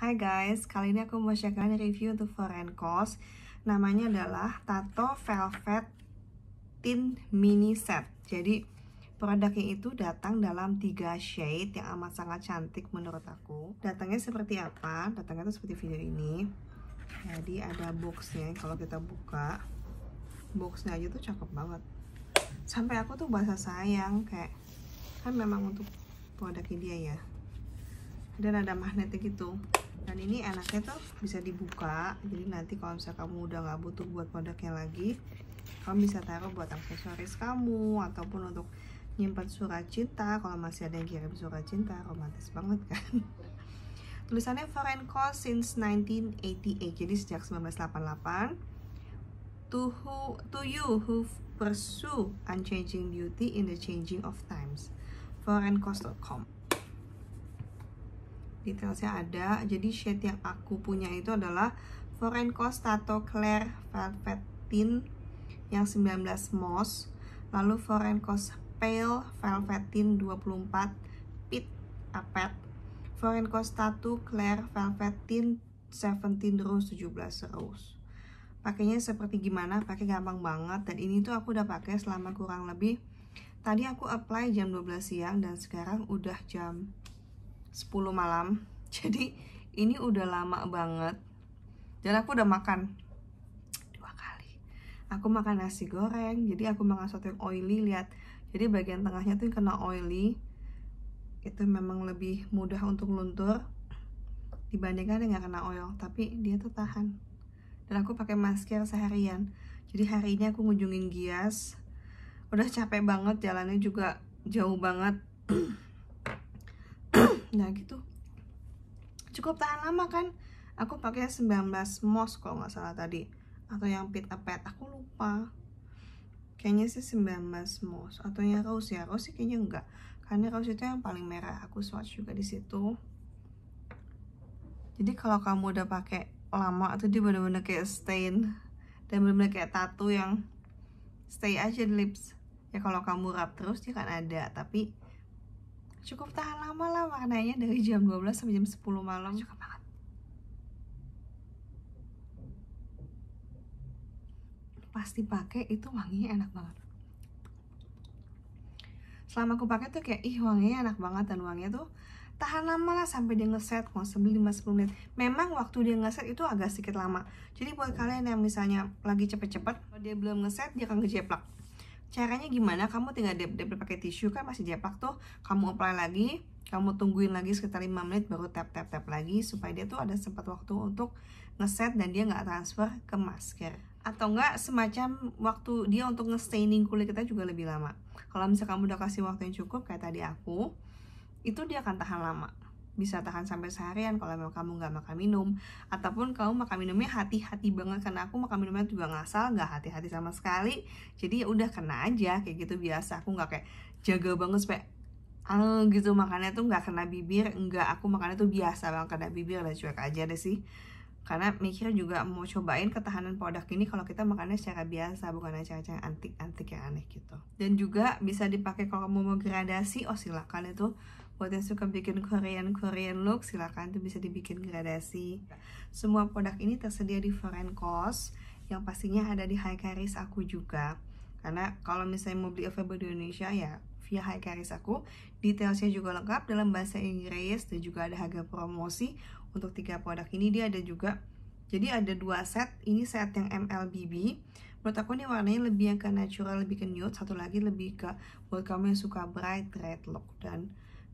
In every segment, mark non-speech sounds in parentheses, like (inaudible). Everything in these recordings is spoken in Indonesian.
Hai guys, kali ini aku mau sharekan review untuk foreign cost Namanya adalah Tato Velvet Tint Mini Set Jadi produknya itu datang dalam tiga shade yang amat sangat cantik menurut aku Datangnya seperti apa? Datangnya tuh seperti video ini Jadi ada boxnya kalau kita buka Boxnya aja tuh cakep banget Sampai aku tuh bahasa sayang kayak Kan memang untuk produknya dia ya dan ada magnetik gitu dan ini enaknya tuh bisa dibuka jadi nanti kalau misalnya kamu udah nggak butuh buat produknya lagi kamu bisa taruh buat aksesoris kamu ataupun untuk nyimpan surat cinta kalau masih ada yang kirim surat cinta romantis banget kan (laughs) tulisannya foreign cost since 1988 jadi sejak 1988 to who to you who pursue unchanging beauty in the changing of times foreign cost.com detailsnya ada jadi shade yang aku punya itu adalah Cost atau Claire Velvet Tint yang 19 Moss lalu Cost Pale Velvet Tint 24 Pit Apet Cost Tattoo Claire Velvet Tint 17 Rose 17 Rose pakainya seperti gimana pakai gampang banget dan ini tuh aku udah pakai selama kurang lebih tadi aku apply jam 12 siang dan sekarang udah jam 10 malam (laughs) jadi ini udah lama banget dan aku udah makan dua kali aku makan nasi goreng jadi aku makan sesuatu yang oily lihat jadi bagian tengahnya tuh yang kena oily itu memang lebih mudah untuk luntur dibandingkan yang kena oil tapi dia tuh tahan dan aku pakai masker seharian jadi hari ini aku ngunjungin Gias udah capek banget jalannya juga jauh banget (clears throat) nah gitu cukup tahan lama kan aku pakai 19 mos kalau nggak salah tadi atau yang pit a pet aku lupa kayaknya sih 19 mos atau yang rose ya rose sih kayaknya enggak karena rose itu yang paling merah aku swatch juga di situ jadi kalau kamu udah pakai lama tuh dia bener-bener kayak stain dan bener-bener kayak tato yang stay aja di lips ya kalau kamu rap terus dia kan ada tapi cukup tahan lama lah maknanya dari jam 12 sampai jam 10 malam cukup banget pasti pakai itu wanginya enak banget selama aku pakai tuh kayak ih wanginya enak banget dan wanginya tuh tahan lama lah sampai dia ngeset mau sebelum 5 menit memang waktu dia ngeset itu agak sedikit lama jadi buat kalian yang misalnya lagi cepet-cepet kalau dia belum ngeset dia akan ngejeplak caranya gimana kamu tinggal dep-dep pakai tisu kan masih jepak tuh kamu apply lagi kamu tungguin lagi sekitar 5 menit baru tap tap tap lagi supaya dia tuh ada sempat waktu untuk ngeset dan dia nggak transfer ke masker atau enggak semacam waktu dia untuk nge-staining kulit kita juga lebih lama kalau misalnya kamu udah kasih waktu yang cukup kayak tadi aku itu dia akan tahan lama bisa tahan sampai seharian kalau memang kamu nggak makan minum ataupun kamu makan minumnya hati-hati banget karena aku makan minumnya juga ngasal nggak hati-hati sama sekali jadi ya udah kena aja kayak gitu biasa aku nggak kayak jaga banget supaya ah gitu makannya tuh nggak kena bibir nggak aku makannya tuh biasa banget kena bibir lah cuek aja deh sih karena mikir juga mau cobain ketahanan produk ini kalau kita makannya secara biasa bukan acara cara antik-antik yang aneh gitu dan juga bisa dipakai kalau kamu mau gradasi oh silakan itu buat yang suka bikin Korean Korean look silahkan itu bisa dibikin gradasi semua produk ini tersedia di foreign cost yang pastinya ada di high caris aku juga karena kalau misalnya mau beli available di Indonesia ya via high caris aku detailsnya juga lengkap dalam bahasa Inggris dan juga ada harga promosi untuk tiga produk ini dia ada juga jadi ada dua set ini set yang MLBB menurut aku ini warnanya lebih yang ke natural lebih ke nude satu lagi lebih ke buat kamu yang suka bright red look dan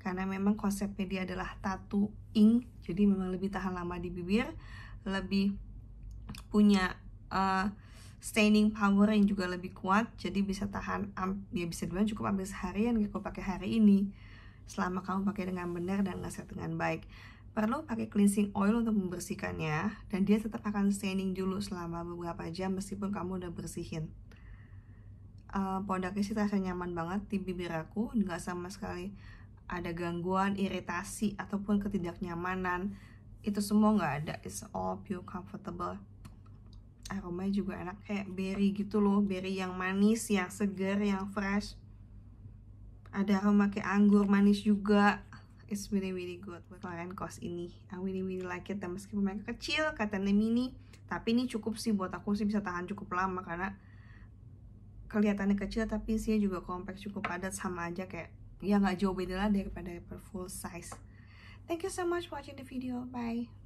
karena memang konsepnya dia adalah tattoo ink jadi memang lebih tahan lama di bibir lebih punya uh, staining power yang juga lebih kuat jadi bisa tahan um, ya bisa dua cukup ambil seharian kalau gitu pakai hari ini selama kamu pakai dengan benar dan ngasih dengan baik perlu pakai cleansing oil untuk membersihkannya dan dia tetap akan staining dulu selama beberapa jam meskipun kamu udah bersihin uh, eh, produknya sih terasa nyaman banget di bibir aku nggak sama sekali ada gangguan, iritasi, ataupun ketidaknyamanan. Itu semua nggak ada, it's all pure comfortable. Aromanya juga enak, kayak berry gitu loh, berry yang manis, yang segar, yang fresh. Ada aroma kayak anggur manis juga. It's really really good buat kalian kos ini. I really really like it, dan meskipun mereka kecil, katanya mini, tapi ini cukup sih buat aku sih bisa tahan cukup lama karena kelihatannya kecil tapi sih juga kompleks cukup padat sama aja kayak yang nggak jauh beda lah daripada full size thank you so much for watching the video bye